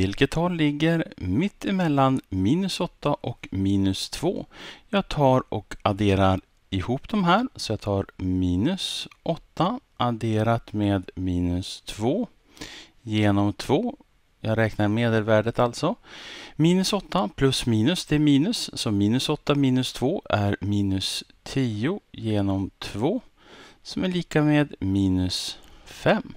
vilket tal ligger mitt emellan minus 8 och minus 2. Jag tar och adderar ihop de här, så jag tar minus 8 adderat med minus 2 genom 2. Jag räknar medelvärdet alltså. Minus 8 plus minus, det är minus. Så minus 8 minus 2 är minus 10 genom 2 som är lika med minus 5.